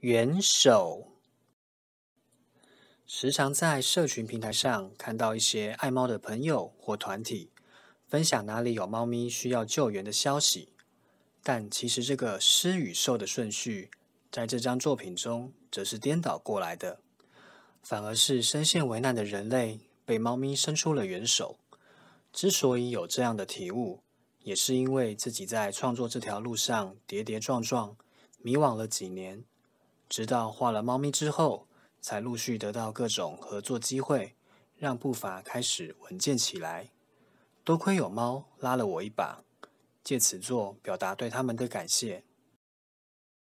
援手，时常在社群平台上看到一些爱猫的朋友或团体分享哪里有猫咪需要救援的消息。但其实这个“狮与兽”的顺序，在这张作品中则是颠倒过来的，反而是身陷危难的人类被猫咪伸出了援手。之所以有这样的体悟，也是因为自己在创作这条路上跌跌撞撞、迷惘了几年。直到画了猫咪之后，才陆续得到各种合作机会，让步伐开始稳健起来。多亏有猫拉了我一把，借此做表达对他们的感谢。